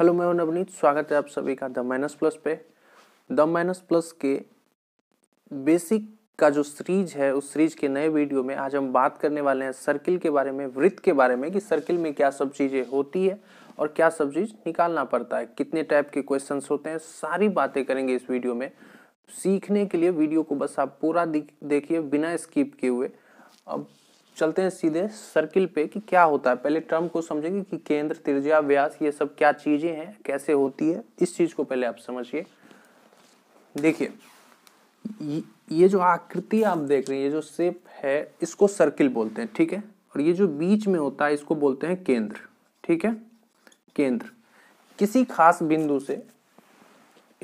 Hello मैं नवनीत स्वागत है आप सभी का द माइनस प्लस पे द माइनस प्लस के बेसिक का जो सीरीज है उस सीरीज के नए वीडियो में आज हम बात करने वाले हैं सर्किल के बारे में वृत्त के बारे में कि सर्किल में क्या सब चीज़ें होती है और क्या सब चीज़ निकालना पड़ता है कितने टाइप के क्वेश्चंस होते हैं सारी बातें करेंगे इस वीडियो में सीखने के लिए वीडियो को बस आप पूरा देखिए बिना स्किप किए हुए अब चलते हैं सीधे सर्किल पे कि क्या होता है पहले टर्म को समझेंगे कि केंद्र त्रिज्या व्यास ये सब क्या चीज़ें हैं कैसे होती है इस चीज़ को पहले आप समझिए देखिए ये जो आकृति आप देख रहे हैं ये जो सेप है इसको सर्किल बोलते हैं ठीक है और ये जो बीच में होता है इसको बोलते हैं केंद्र ठीक है केंद्र किसी खास बिंदु से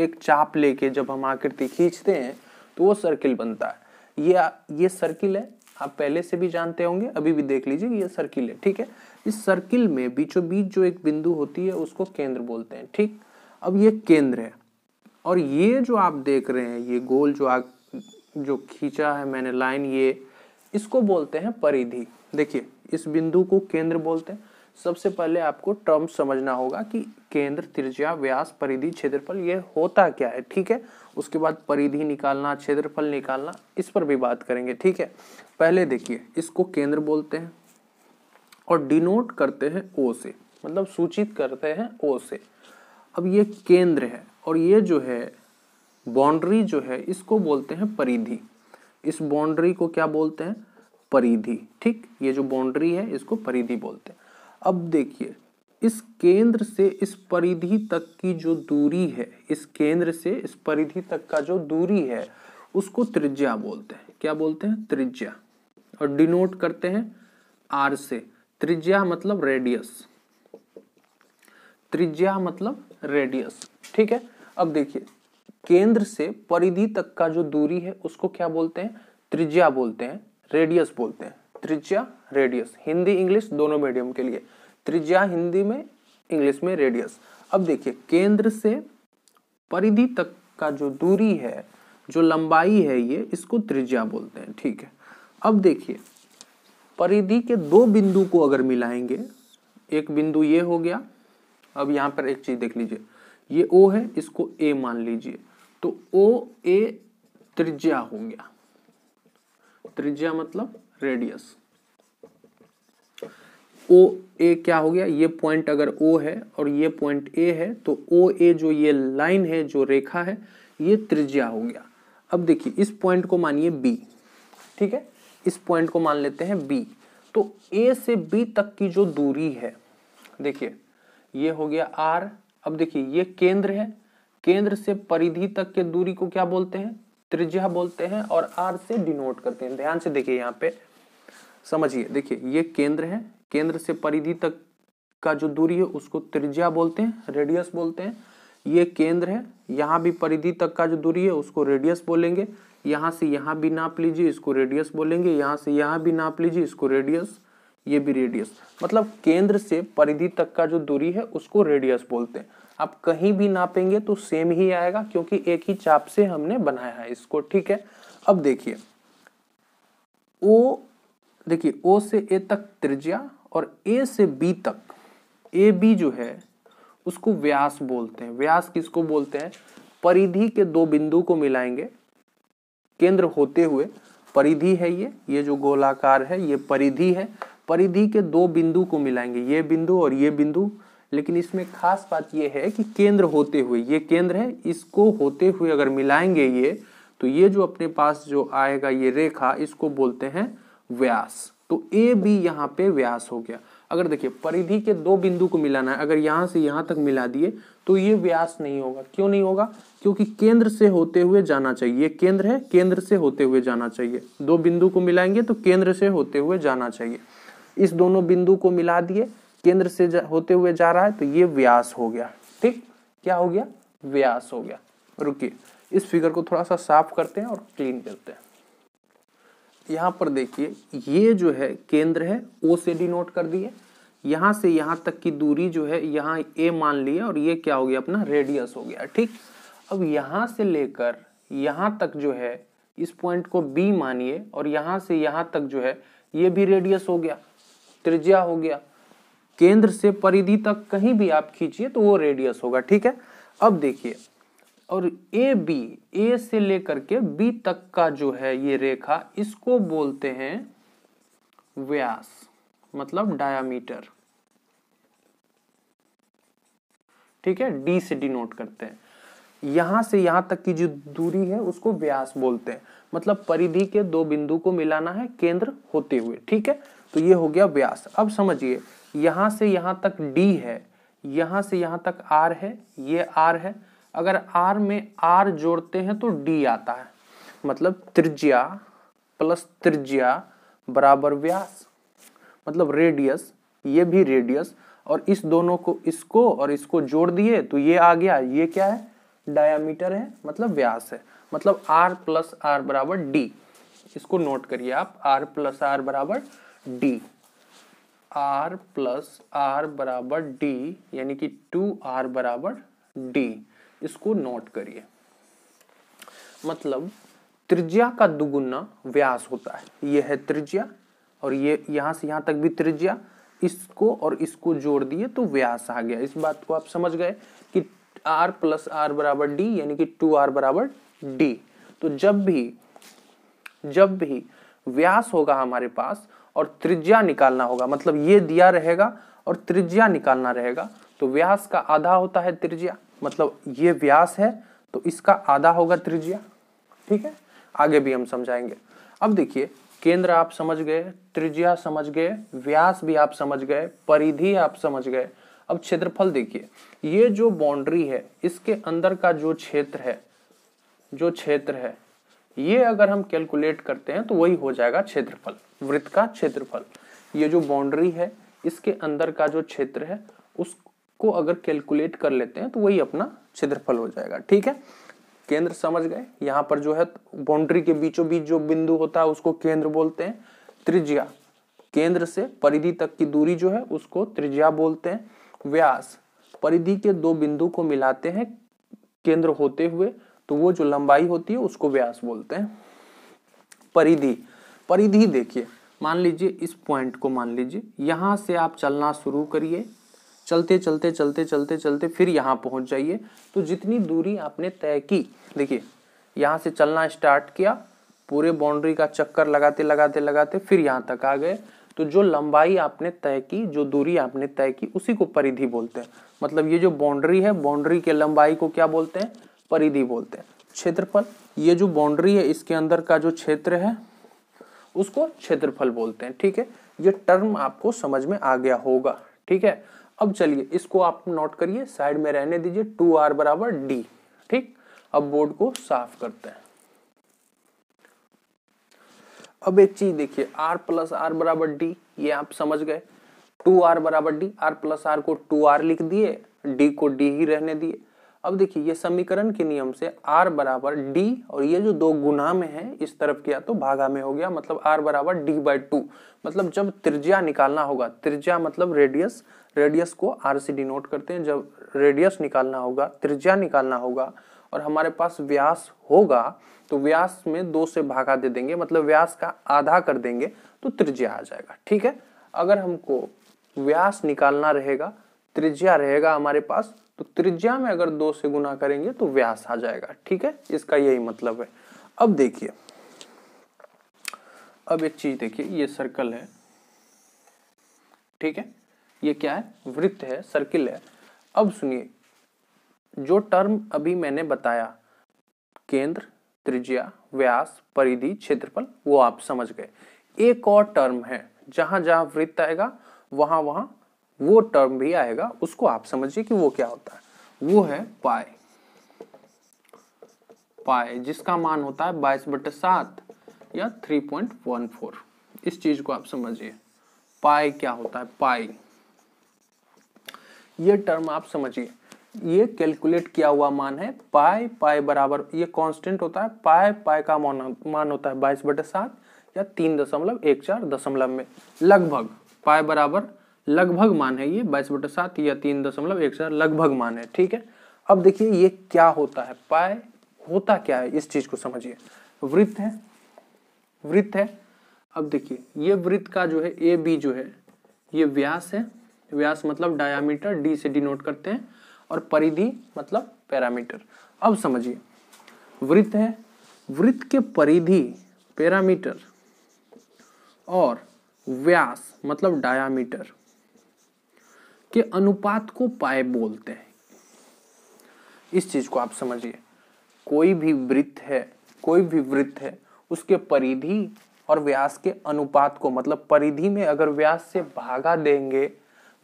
एक चाप लेके जब हम आकृति खींचते हैं तो वो सर्किल बनता है ये ये सर्किल है आप पहले से भी जानते होंगे अभी भी देख लीजिए ये सर्किल है ठीक है इस सर्किल में बीचों बीच जो एक बिंदु होती है उसको केंद्र बोलते हैं ठीक अब ये केंद्र है और ये जो आप देख रहे हैं ये गोल जो आग जो खींचा है मैंने लाइन ये इसको बोलते हैं परिधि देखिए इस बिंदु को केंद्र बोलते हैं सबसे पहले आपको टर्म समझना होगा कि केंद्र त्रिज्या व्यास परिधि क्षेत्रफल ये होता क्या है ठीक है उसके बाद परिधि निकालना क्षेत्रफल निकालना इस पर भी बात करेंगे ठीक है पहले देखिए इसको केंद्र बोलते हैं और डिनोट करते हैं ओ से मतलब सूचित करते हैं ओ से अब ये केंद्र है और ये जो है बाउंड्री जो है इसको बोलते हैं परिधि इस बाउंड्री को क्या बोलते हैं परिधि ठीक ये जो बाउंड्री है इसको परिधि बोलते हैं अब देखिए इस केंद्र से इस परिधि तक की जो दूरी है इस केंद्र से इस परिधि तक का जो दूरी है उसको त्रिज्या बोलते हैं क्या बोलते हैं त्रिज्या और डिनोट करते हैं आर से त्रिज्या मतलब रेडियस त्रिज्या मतलब रेडियस ठीक है अब देखिए केंद्र से परिधि तक का जो दूरी है उसको क्या बोलते हैं त्रिज्या बोलते हैं रेडियस बोलते हैं त्रिज्या रेडियस हिंदी इंग्लिश दोनों मीडियम के लिए त्रिज्या हिंदी में इंग्लिश में रेडियस अब देखिए केंद्र से परिधि तक का जो दूरी है जो लंबाई है ये इसको त्रिज्या बोलते हैं ठीक है अब देखिए परिधि के दो बिंदु को अगर मिलाएंगे एक बिंदु ये हो गया अब यहां पर एक चीज देख लीजिए ये ओ है इसको ए मान लीजिए तो ओ ए त्रिज्या हो गया त्रिज्या मतलब रेडियस ओ ए क्या हो गया ये पॉइंट अगर ओ है और ये पॉइंट ए है तो ओ ए जो ये लाइन है जो रेखा है ये त्रिज्या हो गया अब देखिए इस पॉइंट को मानिए बी ठीक है इस पॉइंट को मान लेते हैं बी तो ए से बी तक की जो दूरी है देखिए ये हो गया आर अब देखिए ये केंद्र है केंद्र से परिधि तक के दूरी को क्या बोलते हैं त्रिज्या बोलते हैं और आर से डिनोट करते हैं ध्यान से देखिए यहाँ पे समझिए देखिए ये केंद्र है केंद्र से परिधि तक का जो दूरी है उसको त्रिज्या बोलते हैं रेडियस बोलते हैं ये केंद्र है यहाँ भी परिधि तक का जो दूरी है उसको रेडियस बोलेंगे यहाँ से यहाँ भी नाप लीजिए इसको रेडियस बोलेंगे यहाँ से यहाँ भी नाप लीजिए इसको रेडियस ये भी रेडियस मतलब केंद्र से परिधि तक का जो दूरी है उसको रेडियस बोलते हैं आप कहीं भी नापेंगे तो सेम ही आएगा क्योंकि एक ही चाप से हमने बनाया है इसको ठीक है अब देखिए ओ देखिए ओ से ए तक त्रिज्या और ए से बी तक ए बी जो है उसको व्यास बोलते हैं व्यास किसको बोलते हैं परिधि के दो बिंदु को मिलाएंगे केंद्र होते हुए परिधि है ये ये जो गोलाकार है ये परिधि है परिधि के दो बिंदु को मिलाएंगे ये बिंदु और ये बिंदु लेकिन इसमें खास बात यह है कि केंद्र होते हुए ये केंद्र है इसको होते हुए अगर मिलाएंगे ये तो ये जो अपने पास जो आएगा ये रेखा इसको बोलते हैं व्यास तो ए बी यहाँ पे व्यास हो गया अगर देखिए परिधि के दो बिंदु को मिलाना है अगर यहाँ से यहाँ तक मिला दिए तो ये व्यास नहीं होगा क्यों नहीं होगा क्योंकि केंद्र से होते हुए जाना चाहिए ये केंद्र है केंद्र से होते हुए जाना चाहिए दो बिंदु को मिलाएंगे तो केंद्र से होते हुए जाना चाहिए इस दोनों बिंदु को मिला दिए केंद्र से होते हुए जा रहा है तो ये व्यास हो गया ठीक क्या हो गया व्यास हो गया रुकिए इस फिगर को थोड़ा सा साफ करते हैं और क्लीन करते हैं यहाँ पर देखिए ये जो है केंद्र है ओ से डिनोट कर दिए यहाँ से यहाँ तक की दूरी जो है यहाँ ए मान लिए और ये क्या हो गया अपना रेडियस हो गया ठीक अब यहाँ से लेकर यहाँ तक जो है इस पॉइंट को बी मानिए और यहाँ से यहाँ तक जो है ये भी रेडियस हो गया त्रिज्या हो गया केंद्र से परिधि तक कहीं भी आप खींचिए तो वो रेडियस होगा ठीक है अब देखिए और ए बी ए से लेकर के बी तक का जो है ये रेखा इसको बोलते हैं व्यास मतलब डायामीटर ठीक है डी से डिनोट करते हैं यहां से यहां तक की जो दूरी है उसको व्यास बोलते हैं मतलब परिधि के दो बिंदु को मिलाना है केंद्र होते हुए ठीक है तो ये हो गया व्यास अब समझिए यहां से यहां तक डी है यहां से यहां तक आर है ये आर है अगर आर में आर जोड़ते हैं तो डी आता है मतलब त्रिज्या प्लस त्रिज्या बराबर व्यास मतलब रेडियस ये भी रेडियस और इस दोनों को इसको और इसको जोड़ दिए तो ये आ गया ये क्या है डायामीटर है मतलब व्यास है मतलब आर प्लस आर बराबर डी इसको नोट करिए आप आर प्लस आर बराबर डी आर प्लस आर बराबर डी यानी कि टू आर बराबर डी इसको नोट करिए मतलब त्रिज्या का दुगुना व्यास होता है ये है त्रिज्या और ये यहां से यहां तक भी त्रिज्या इसको और इसको जोड़ दिए तो व्यास आ गया इस बात को आप समझ गए कि आर प्लस आर बराबर डी यानी कि टू आर बराबर डी तो जब भी जब भी व्यास होगा हमारे पास और त्रिज्या निकालना होगा मतलब ये दिया रहेगा और त्रिज्या निकालना रहेगा तो व्यास का आधा होता है त्रिज्या मतलब ये व्यास है तो इसका आधा होगा त्रिज्या ठीक है आगे भी हम समझाएंगे अब देखिए केंद्र आप समझ गए त्रिज्या समझ गए व्यास भी आप समझ गए परिधि आप समझ गए अब क्षेत्रफल देखिए ये जो बाउंड्री है इसके अंदर का जो क्षेत्र है जो क्षेत्र है ये अगर हम कैलकुलेट करते हैं तो वही हो जाएगा क्षेत्रफल वृत्त का क्षेत्रफल ये जो बाउंड्री है इसके अंदर का जो क्षेत्र है उस को अगर कैलकुलेट कर लेते हैं तो वही अपना क्षेत्रफल हो जाएगा ठीक है केंद्र समझ गए यहाँ पर जो है बाउंड्री के बीचों बीच जो बिंदु होता है उसको केंद्र बोलते हैं त्रिज्या केंद्र से परिधि तक की दूरी जो है उसको त्रिज्या बोलते हैं व्यास परिधि के दो बिंदु को मिलाते हैं केंद्र होते हुए तो वो जो लंबाई होती है उसको व्यास बोलते हैं परिधि परिधि देखिए मान लीजिए इस पॉइंट को मान लीजिए यहां से आप चलना शुरू करिए चलते चलते चलते चलते चलते फिर यहाँ पहुंच जाइए तो जितनी दूरी आपने तय की देखिए यहाँ से चलना स्टार्ट किया पूरे बाउंड्री का चक्कर लगाते लगाते लगाते फिर यहाँ तक आ गए तो जो लंबाई आपने तय की जो दूरी आपने तय की उसी को परिधि बोलते हैं मतलब ये जो बाउंड्री है बाउंड्री के लंबाई को क्या बोलते हैं परिधि बोलते हैं क्षेत्रफल ये जो बाउंड्री है इसके अंदर का जो क्षेत्र है उसको क्षेत्रफल बोलते हैं ठीक है ये टर्म आपको समझ में आ गया होगा ठीक है अब चलिए इसको आप नोट करिए साइड में रहने दीजिए टू आर बराबर डी ठीक अब बोर्ड को साफ करते हैं अब एक चीज देखिए आर प्लस आर बराबर डी ये आप समझ गए टू आर बराबर डी आर प्लस आर को टू आर लिख दिए डी को डी ही रहने दिए अब देखिए ये समीकरण के नियम से r बराबर डी और ये जो दो गुना में है इस तरफ किया तो भागा में हो गया मतलब r बराबर डी बाई टू मतलब जब त्रिज्या निकालना होगा त्रिज्या मतलब रेडियस रेडियस को आर से डिनोट करते हैं जब रेडियस निकालना होगा त्रिज्या निकालना होगा और हमारे पास व्यास होगा तो व्यास में दो से भागा दे देंगे मतलब व्यास का आधा कर देंगे तो त्रिज्या आ जाएगा ठीक है अगर हमको व्यास निकालना रहेगा त्रिज्या रहेगा हमारे पास तो त्रिज्या में अगर दो से गुना करेंगे तो व्यास आ जाएगा ठीक है इसका यही मतलब है अब देखिए अब एक चीज देखिए ये सर्कल है ठीक है ये क्या है वृत्त है सर्किल है अब सुनिए जो टर्म अभी मैंने बताया केंद्र त्रिज्या व्यास परिधि क्षेत्रफल वो आप समझ गए एक और टर्म है जहां जहां वृत्त आएगा वहां वहां वो टर्म भी आएगा उसको आप समझिए कि वो क्या होता है वो है पाए पाए जिसका मान होता है बाईस बटे सात या थ्री पॉइंट वन फोर इस चीज को आप समझिए पाए क्या होता है पाई ये टर्म आप समझिए ये कैलकुलेट किया हुआ मान है पाई पाई बराबर ये कांस्टेंट होता है पाई पाई का मान मान होता है बाईस बटे सात या तीन दशमलव एक चार दशमलव में लगभग पाई बराबर लगभग मान है ये बाईस बटे सात या तीन दशमलव एक चार लगभग मान है ठीक है अब देखिए ये क्या होता है पाए होता क्या है इस चीज को समझिए वृत्त है वृत्त है अब देखिए ये वृत्त का जो है ए बी जो है ये व्यास है व्यास मतलब डायामीटर डी से डिनोट करते हैं और परिधि मतलब पैरामीटर अब समझिए वृत्त है वृत्त के परिधि पैरामीटर और व्यास मतलब डायामीटर के अनुपात को पाए बोलते हैं इस चीज को आप समझिए कोई भी वृत्त है कोई भी वृत्त है उसके परिधि और व्यास के अनुपात को मतलब परिधि में अगर व्यास से भागा देंगे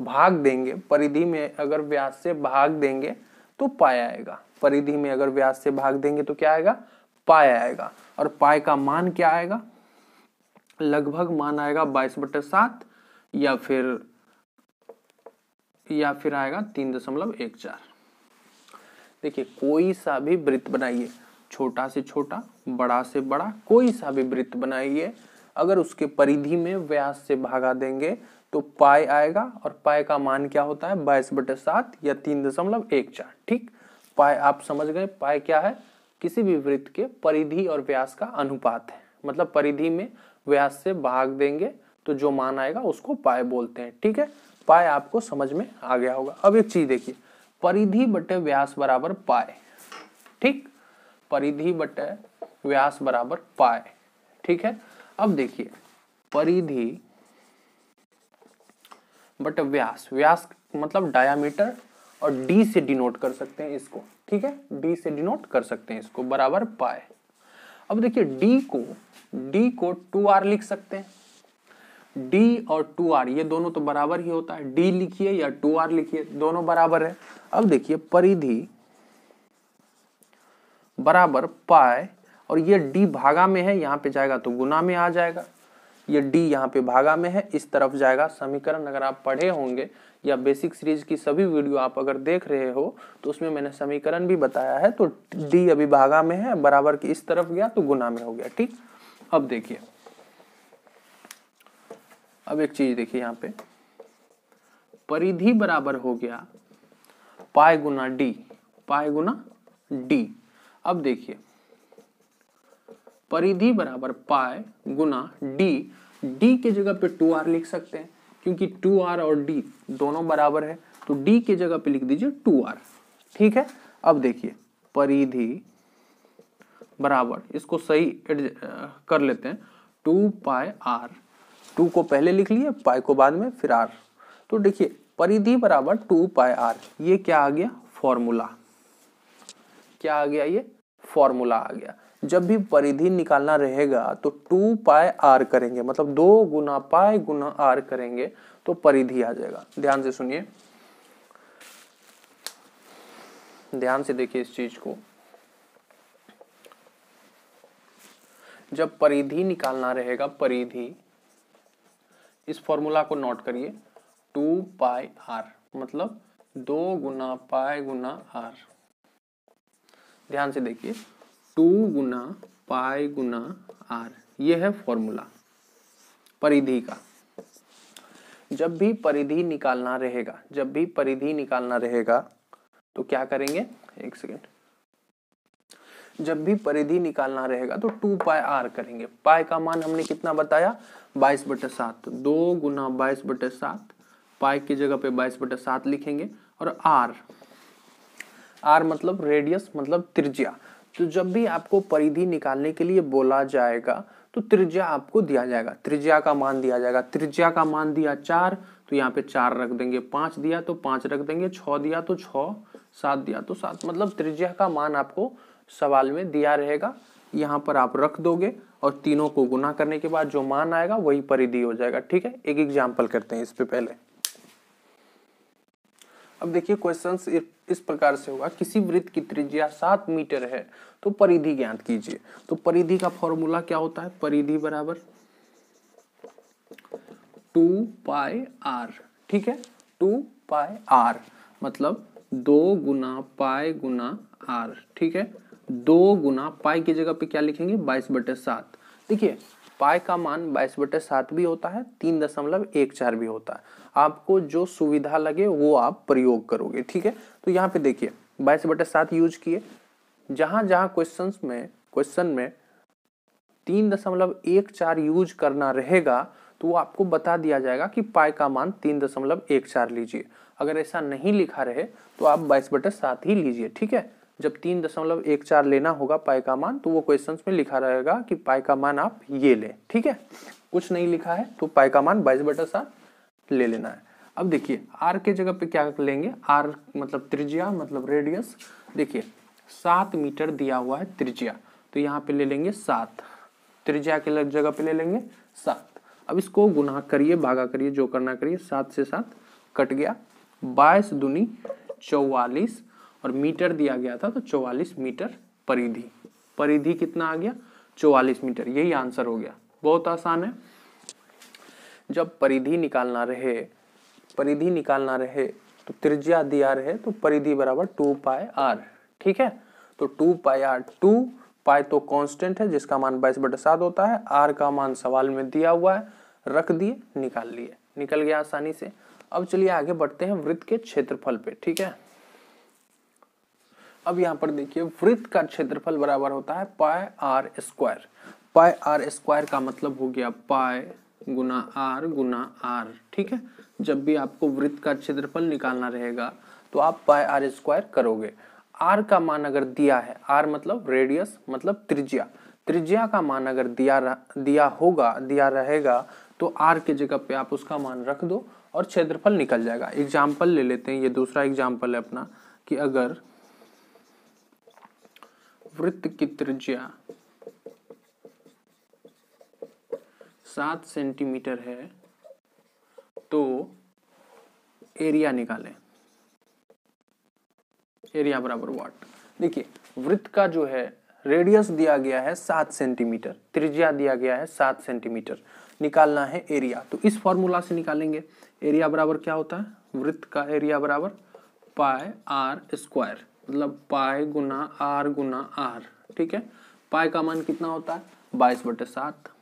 भाग देंगे परिधि में अगर व्यास से भाग देंगे तो पाया आएगा परिधि में अगर व्यास से भाग देंगे तो क्या आएगा पाया आएगा और पाए का मान क्या आएगा लगभग मान आएगा बाईस बटे सात या फिर या फिर आएगा तीन दशमलव एक चार देखिए कोई सा भी वृत्त बनाइए छोटा से छोटा बड़ा से बड़ा कोई सा भी वृत्त बनाइए अगर उसके परिधि में व्यास से भागा देंगे तो पाए आएगा और पाए का मान क्या होता है बाईस बटे सात या तीन दशमलव एक चार ठीक पाए आप समझ गए पाए क्या है किसी भी वृत्त के परिधि और व्यास का अनुपात है मतलब परिधि में व्यास से भाग देंगे तो जो मान आएगा उसको पाए बोलते हैं ठीक है पाए आपको समझ में आ गया होगा अब एक चीज देखिए परिधि बटे व्यास बराबर पाए ठीक परिधि बटे व्यास बराबर पाए ठीक है अब देखिए परिधि बट व्यास व्यास मतलब डायामीटर और डी से डिनोट कर सकते हैं इसको ठीक है डी से डिनोट कर सकते हैं इसको बराबर पाए अब देखिए डी को डी को टू आर लिख सकते हैं डी और टू आर ये दोनों तो बराबर ही होता है डी लिखिए या टू आर लिखिए दोनों बराबर है अब देखिए परिधि बराबर पाए और ये डी भागा में है यहां पे जाएगा तो गुना में आ जाएगा ये डी यहाँ पे भागा में है इस तरफ जाएगा समीकरण अगर आप पढ़े होंगे या बेसिक सीरीज की सभी वीडियो आप अगर देख रहे हो तो उसमें मैंने समीकरण भी बताया है तो डी अभी भागा में है बराबर की इस तरफ गया तो गुना में हो गया ठीक अब देखिए अब एक चीज देखिए यहाँ पे परिधि बराबर हो गया पाए गुना डी पाए गुना डी अब देखिए परिधि बराबर पाए गुना डी डी के जगह पे टू आर लिख सकते हैं क्योंकि टू आर और डी दोनों बराबर है तो डी के जगह पे लिख दीजिए टू आर ठीक है अब देखिए परिधि बराबर इसको सही कर लेते हैं टू पाए आर टू को पहले लिख लिए पाए को बाद में फिर आर तो देखिए परिधि बराबर टू पाए आर ये क्या आ गया फॉर्मूला क्या आ गया ये फॉर्मूला आ गया जब भी परिधि निकालना रहेगा तो टू पाए आर करेंगे मतलब दो गुना पाए गुना आर करेंगे तो परिधि आ जाएगा ध्यान से सुनिए ध्यान से देखिए इस चीज को जब परिधि निकालना रहेगा परिधि इस फॉर्मूला को नोट करिए टू पाए आर मतलब दो गुना पाए गुना आर ध्यान से देखिए to Guna pi Guna are यह है फॉर्मूला परिधि का जब भी परिधि निकालना रहेगा जब भी परिधि निकालना रहेगा तो क्या करेंगे एक सेकेंड जब भी परिधि निकालना रहेगा तो टू पाई आर करेंगे पाई का मान हमने कितना बताया बाईस बटे सात दो गुना बाईस बटे सात पाई की जगह पे बाईस बटे सात लिखेंगे और आर आर मतलब रेडियस मतलब त्रिज्या तो जब भी आपको परिधि निकालने के लिए बोला जाएगा तो त्रिज्या आपको दिया जाएगा त्रिज्या का मान दिया जाएगा त्रिज्या का मान दिया चार तो यहाँ पे चार रख देंगे पांच दिया तो पांच रख देंगे छ दिया तो छ सात दिया तो सात मतलब त्रिज्या का मान आपको सवाल में दिया रहेगा यहाँ पर आप रख दोगे और तीनों को गुना करने के बाद जो मान आएगा वही परिधि हो जाएगा ठीक है एक एग्जाम्पल करते हैं इस पे पहले अब देखिए क्वेश्चन इस प्रकार से होगा किसी वृत्त की त्रिज्या सात मीटर है तो परिधि ज्ञात कीजिए तो परिधि का फॉर्मूला क्या होता है परिधि बराबर टू पाई आर ठीक है टू पाई आर मतलब दो गुना पाई गुना आर ठीक है दो गुना पाई की जगह पे क्या लिखेंगे बाईस बटे सात देखिए पाई का मान बाईस बटे सात भी होता है तीन दशमलव एक चार भी होता है आपको जो सुविधा लगे वो आप प्रयोग करोगे ठीक है तो यहाँ पे देखिए बाईस बटे सात यूज किए जहां जहां क्वेश्चन में क्वेश्चन में तीन दशमलव एक चार यूज करना रहेगा तो वो आपको बता दिया जाएगा कि पाई का मान तीन दशमलव एक चार लीजिए अगर ऐसा नहीं लिखा रहे तो आप बाईस बटे सात ही लीजिए ठीक है जब तीन दशमलव एक चार लेना होगा पाई का मान तो वो क्वेश्चन में लिखा रहेगा कि पाई का मान आप ये लें ठीक है कुछ नहीं लिखा है तो पाई का मान बाईस बटे सात ले लेना है अब देखिए आर के जगह पे क्या लेंगे आर मतलब त्रिज्या मतलब रेडियस देखिए सात मीटर दिया हुआ है त्रिज्या तो यहाँ पे ले लेंगे सात त्रिज्या के जगह पे ले लेंगे सात अब इसको गुना करिए भागा करिए जो करना करिए सात से सात कट गया बाईस दुनी चौवालीस और मीटर दिया गया था तो चौवालीस मीटर परिधि परिधि कितना आ गया चौवालीस मीटर यही आंसर हो गया बहुत आसान है जब परिधि निकालना रहे परिधि निकालना रहे तो त्रिज्या दिया रहे तो परिधि बराबर टू पाए आर ठीक है तो two pi R two pi तो कांस्टेंट है जिसका मान बाईस बटे सात होता है आर का मान सवाल में दिया हुआ है रख दिए निकाल लिए निकल गया आसानी से अब चलिए आगे बढ़ते हैं वृत्त के क्षेत्रफल पे ठीक है अब यहाँ पर देखिए वृत्त का क्षेत्रफल बराबर होता है pi R square pi R square का मतलब हो गया पाए गुना आर गुना आर ठीक है जब भी आपको वृत्त का क्षेत्रफल निकालना रहेगा तो आप पाई आर स्क्वायर करोगे आर का मान अगर दिया है आर मतलब रेडियस मतलब त्रिज्या त्रिज्या का मान अगर दिया दिया होगा दिया रहेगा तो आर के जगह पे आप उसका मान रख दो और क्षेत्रफल निकल जाएगा एग्जाम्पल ले लेते हैं ये दूसरा एग्जाम्पल है अपना कि अगर वृत्त की त्रिज्या सात सेंटीमीटर है तो एरिया निकालें एरिया बराबर वाट देखिए वृत्त का जो है रेडियस दिया गया है सात सेंटीमीटर त्रिज्या दिया गया है सात सेंटीमीटर निकालना है एरिया तो इस फॉर्मूला से निकालेंगे एरिया बराबर क्या होता है वृत्त का एरिया बराबर पाए आर स्क्वायर मतलब पाए गुना आर गुना आर ठीक है पाए का मान कितना होता है बाईस बटे सात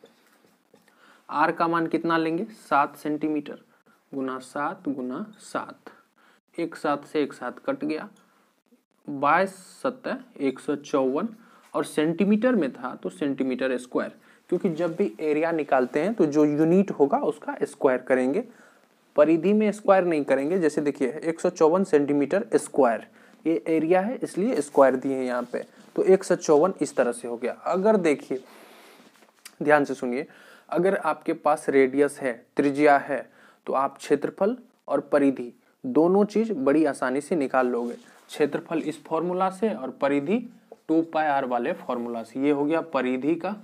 आर का मान कितना लेंगे सात सेंटीमीटर गुना सात गुना सात एक साथ से एक साथ कट गया बाईस सत्तर एक सौ चौवन और सेंटीमीटर में था तो सेंटीमीटर स्क्वायर क्योंकि जब भी एरिया निकालते हैं तो जो यूनिट होगा उसका स्क्वायर करेंगे परिधि में स्क्वायर नहीं करेंगे जैसे देखिए एक सौ चौवन सेंटीमीटर स्क्वायर ये एरिया है इसलिए स्क्वायर दिए हैं यहाँ पे तो एक सौ चौवन इस तरह से हो गया अगर देखिए ध्यान से सुनिए अगर आपके पास रेडियस है त्रिज्या है तो आप क्षेत्रफल और परिधि दोनों चीज बड़ी आसानी से निकाल लोगे क्षेत्रफल इस फॉर्मूला से और परिधि टू पाई आर वाले फॉर्मूला से ये हो गया परिधि का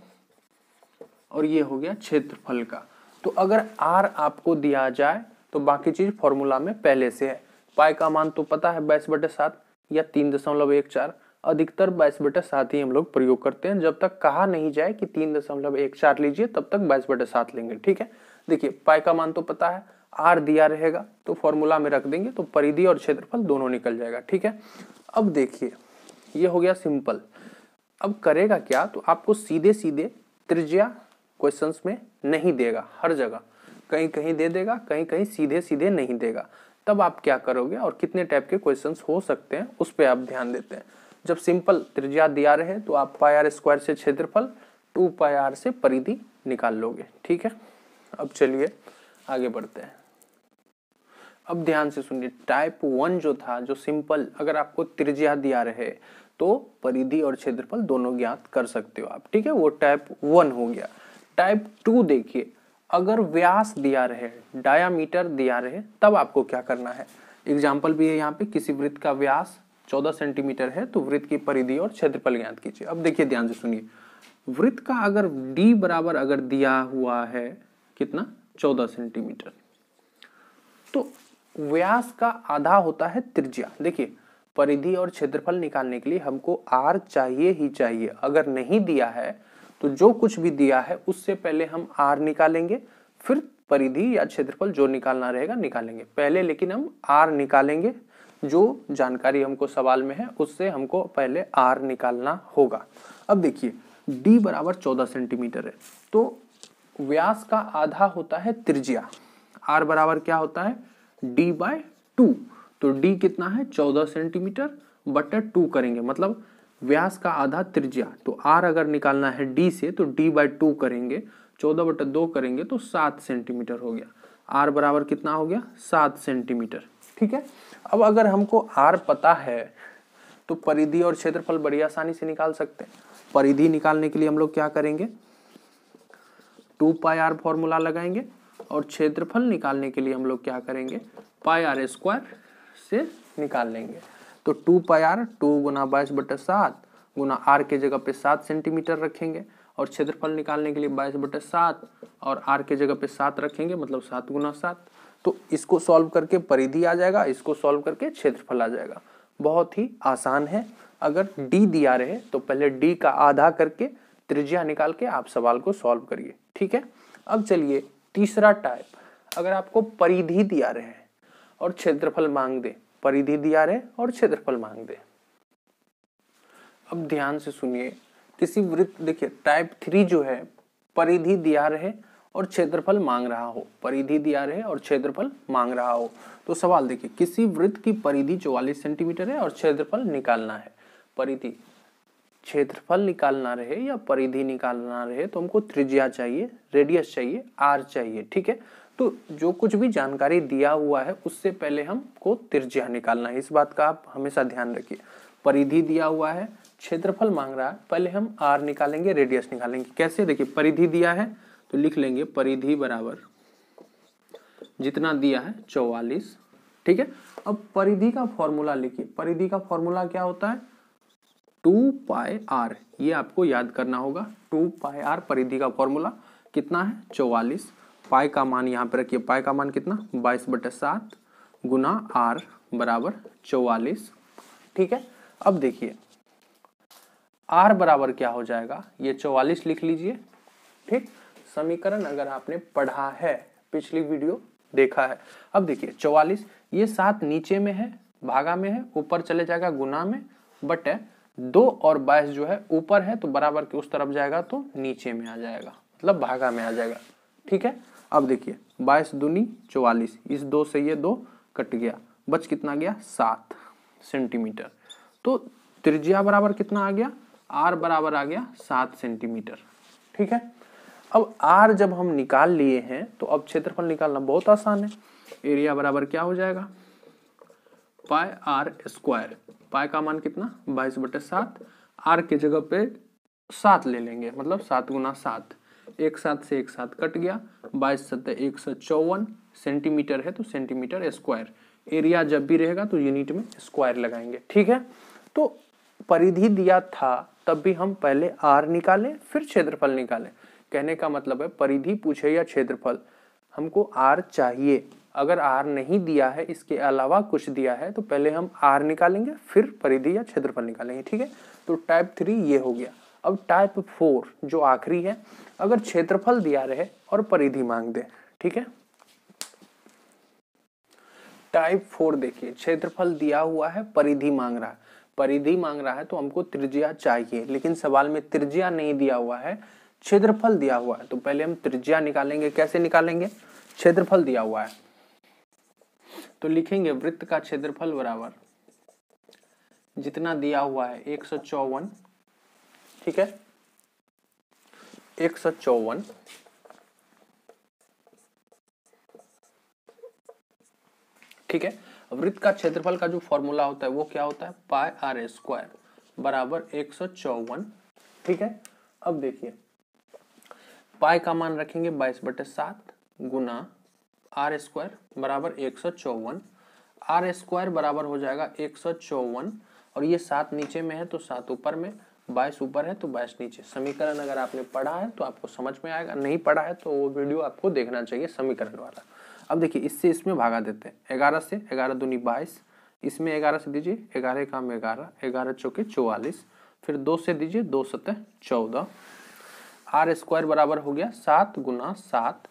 और ये हो गया क्षेत्रफल का तो अगर आर आपको दिया जाए तो बाकी चीज फॉर्मूला में पहले से है पाई का मान तो पता है बाईस बटे सात या तीन दशमलव एक चार अधिकतर बाईस बटा सात ही हम लोग प्रयोग करते हैं जब तक कहा नहीं जाए कि तीन दशमलव एक चार लीजिए तब तक बाईस बटा सात लेंगे ठीक है देखिए पाई का मान तो पता है आर दिया रहेगा तो फॉर्मूला में रख देंगे तो परिधि और क्षेत्रफल दोनों निकल जाएगा ठीक है अब देखिए ये हो गया सिंपल अब करेगा क्या तो आपको सीधे सीधे त्रिज्या क्वेश्चन में नहीं देगा हर जगह कहीं कहीं दे देगा कहीं कहीं सीधे सीधे नहीं देगा तब आप क्या करोगे और कितने टाइप के क्वेश्चंस हो सकते हैं उस पर आप ध्यान देते हैं जब सिंपल त्रिज्या दिया रहे तो आप पाई आर स्क्वायर से क्षेत्रफल टू पाई आर से परिधि निकाल लोगे ठीक है अब चलिए आगे बढ़ते हैं अब ध्यान से सुनिए टाइप वन जो था जो सिंपल अगर आपको त्रिज्या दिया रहे तो परिधि और क्षेत्रफल दोनों ज्ञात कर सकते हो आप ठीक है वो टाइप वन हो गया टाइप टू देखिए अगर व्यास दिया रहे डायामीटर दिया रहे तब आपको क्या करना है एग्जाम्पल भी है यहाँ पे किसी वृत्त का व्यास चौदह सेंटीमीटर है तो वृत्त की परिधि और क्षेत्रफल ज्ञात कीजिए अब देखिए ध्यान से सुनिए वृत्त का अगर d बराबर अगर दिया हुआ है कितना चौदह सेंटीमीटर तो व्यास का आधा होता है त्रिज्या देखिए परिधि और क्षेत्रफल निकालने के लिए हमको आर चाहिए ही चाहिए अगर नहीं दिया है तो जो कुछ भी दिया है उससे पहले हम आर निकालेंगे फिर परिधि या क्षेत्रफल जो निकालना रहेगा निकालेंगे पहले लेकिन हम आर निकालेंगे जो जानकारी हमको सवाल में है उससे हमको पहले आर निकालना होगा अब देखिए डी बराबर चौदह सेंटीमीटर है तो व्यास का आधा होता है त्रिज्या आर बराबर क्या होता है डी बाय टू तो डी कितना है चौदह सेंटीमीटर बटर टू करेंगे मतलब व्यास का आधा त्रिज्या तो आर अगर निकालना है डी से तो डी बाय टू करेंगे चौदह बटर दो करेंगे तो सात सेंटीमीटर हो गया आर बराबर कितना हो गया सात सेंटीमीटर ठीक है अब अगर हमको आर पता है तो परिधि और क्षेत्रफल बड़ी आसानी से निकाल सकते हैं परिधि निकालने के लिए हम लोग क्या करेंगे टू पाई आर फॉर्मूला लगाएंगे और क्षेत्रफल निकालने के लिए हम लोग क्या करेंगे पाई आर स्क्वायर से निकाल लेंगे तो टू पाई आर टू गुना बाईस बटे सात गुना आर के जगह पे सात सेंटीमीटर रखेंगे और क्षेत्रफल निकालने के लिए बाईस बटे सात और आर के जगह पे सात रखेंगे मतलब सात गुना सात तो इसको सॉल्व करके परिधि आ जाएगा इसको सॉल्व करके क्षेत्रफल आ जाएगा बहुत ही आसान है अगर डी हम्म। दिया रहे तो पहले डी का आधा करके त्रिज्या निकाल के आप सवाल को सॉल्व करिए ठीक है अब चलिए तीसरा टाइप अगर आपको परिधि दिया रहे और क्षेत्रफल मांग दे परिधि दिया रहे और क्षेत्रफल मांग दे अब ध्यान से सुनिए किसी वृत्त देखिए टाइप थ्री जो है परिधि दिया रहे और क्षेत्रफल मांग रहा हो परिधि दिया रहे और क्षेत्रफल मांग रहा हो तो सवाल देखिए किसी वृत्त की परिधि चौवालीस सेंटीमीटर है और क्षेत्रफल निकालना है परिधि क्षेत्रफल निकालना रहे या परिधि निकालना रहे तो हमको त्रिज्या चाहिए रेडियस चाहिए आर चाहिए ठीक है तो जो कुछ भी जानकारी दिया हुआ है उससे पहले हमको त्रिज्या निकालना है इस बात का आप हमेशा ध्यान रखिए परिधि दिया हुआ है क्षेत्रफल मांग रहा है पहले हम आर निकालेंगे रेडियस निकालेंगे कैसे देखिए परिधि दिया है तो लिख लेंगे परिधि बराबर जितना दिया है चौवालीस ठीक है अब परिधि का फॉर्मूला लिखिए परिधि का फॉर्मूला क्या होता है टू पाई आर ये आपको याद करना होगा टू पाई आर परिधि का फॉर्मूला कितना है चौवालीस पाई का मान यहाँ पर रखिए पाई का मान कितना बाईस बटे सात गुना आर बराबर चौवालीस ठीक है अब देखिए आर बराबर क्या हो जाएगा ये चौवालीस लिख लीजिए ठीक समीकरण अगर आपने पढ़ा है पिछली वीडियो देखा है अब देखिए चौवालीस ये सात नीचे में है भागा में है ऊपर चले जाएगा गुना में बट है दो और बाईस जो है ऊपर है तो बराबर के उस तरफ जाएगा तो नीचे में आ जाएगा मतलब भागा में आ जाएगा ठीक है अब देखिए बाईस दूनी चौवालीस इस दो से ये दो कट गया बच कितना गया सात सेंटीमीटर तो त्रिज्या बराबर कितना आ गया आर बराबर आ गया सात सेंटीमीटर ठीक है अब आर जब हम निकाल लिए हैं तो अब क्षेत्रफल निकालना बहुत आसान है एरिया बराबर क्या हो जाएगा पाए आर स्क्वायर पाए का मान कितना बाईस बटे सात आर के जगह पे सात ले लेंगे मतलब सात गुना सात एक सात से एक सात कट गया बाईस सत्य एक सौ चौवन सेंटीमीटर है तो सेंटीमीटर स्क्वायर एरिया जब भी रहेगा तो यूनिट में स्क्वायर लगाएंगे ठीक है तो परिधि दिया था तब भी हम पहले आर निकालें फिर क्षेत्रफल निकालें कहने का मतलब है परिधि पूछे या क्षेत्रफल हमको आर चाहिए अगर आर नहीं दिया है इसके अलावा कुछ दिया है तो पहले हम आर निकालेंगे फिर परिधि या क्षेत्रफल निकालेंगे ठीक है तो टाइप थ्री ये हो गया अब टाइप फोर जो आखिरी है अगर क्षेत्रफल दिया रहे और परिधि मांग दे ठीक है टाइप फोर देखिए क्षेत्रफल दिया हुआ है परिधि मांग रहा है परिधि मांग रहा है तो हमको त्रिज्या चाहिए लेकिन सवाल में त्रिज्या नहीं दिया हुआ है क्षेत्रफल दिया हुआ है तो पहले हम त्रिज्या निकालेंगे कैसे निकालेंगे क्षेत्रफल दिया हुआ है तो लिखेंगे वृत्त का क्षेत्रफल बराबर जितना दिया हुआ है एक सौ चौवन ठीक है एक सौ चौवन ठीक है वृत्त का क्षेत्रफल का जो फॉर्मूला होता है वो क्या होता है पाई आर स्क्वायर बराबर एक सौ चौवन ठीक है अब देखिए पाई का मान रखेंगे बाईस बटे सात गुना आर स्क्वायर बराबर एक सौ चौवन आर स्क्वायर बराबर हो जाएगा एक सौ चौवन और ये सात नीचे में है तो सात ऊपर में बाईस ऊपर है तो बाईस नीचे समीकरण अगर आपने पढ़ा है तो आपको समझ में आएगा नहीं पढ़ा है तो वो वीडियो आपको देखना चाहिए समीकरण वाला अब देखिए इससे इसमें भागा देते हैं ग्यारह से ग्यारह दूनी बाईस इसमें ग्यारह से दीजिए ग्यारह काम ग्यारह ग्यारह चौके चौवालीस फिर दो से दीजिए दो सतह चौदह आर स्क्वायर बराबर हो गया सात गुना सात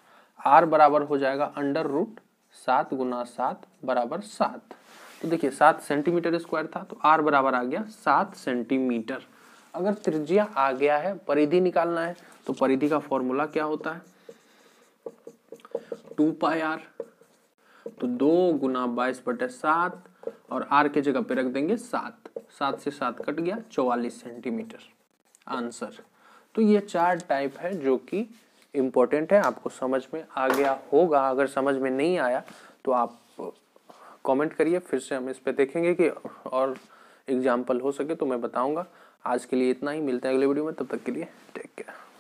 आर बराबर हो जाएगा अंडर रूट सात गुना सात बराबर सात तो देखिए सात सेंटीमीटर स्क्वायर था तो आर बराबर आ गया सात सेंटीमीटर अगर त्रिज्या आ गया है परिधि निकालना है तो परिधि का फॉर्मूला क्या होता है टू पाई आर तो दो गुना बाईस बटे सात और आर के जगह पे रख देंगे सात सात से सात कट गया चौवालीस सेंटीमीटर आंसर तो ये चार टाइप है जो कि इम्पोर्टेंट है आपको समझ में आ गया होगा अगर समझ में नहीं आया तो आप कमेंट करिए फिर से हम इस पर देखेंगे कि और एग्जाम्पल हो सके तो मैं बताऊँगा आज के लिए इतना ही मिलते हैं अगले वीडियो में तब तक के लिए टेक केयर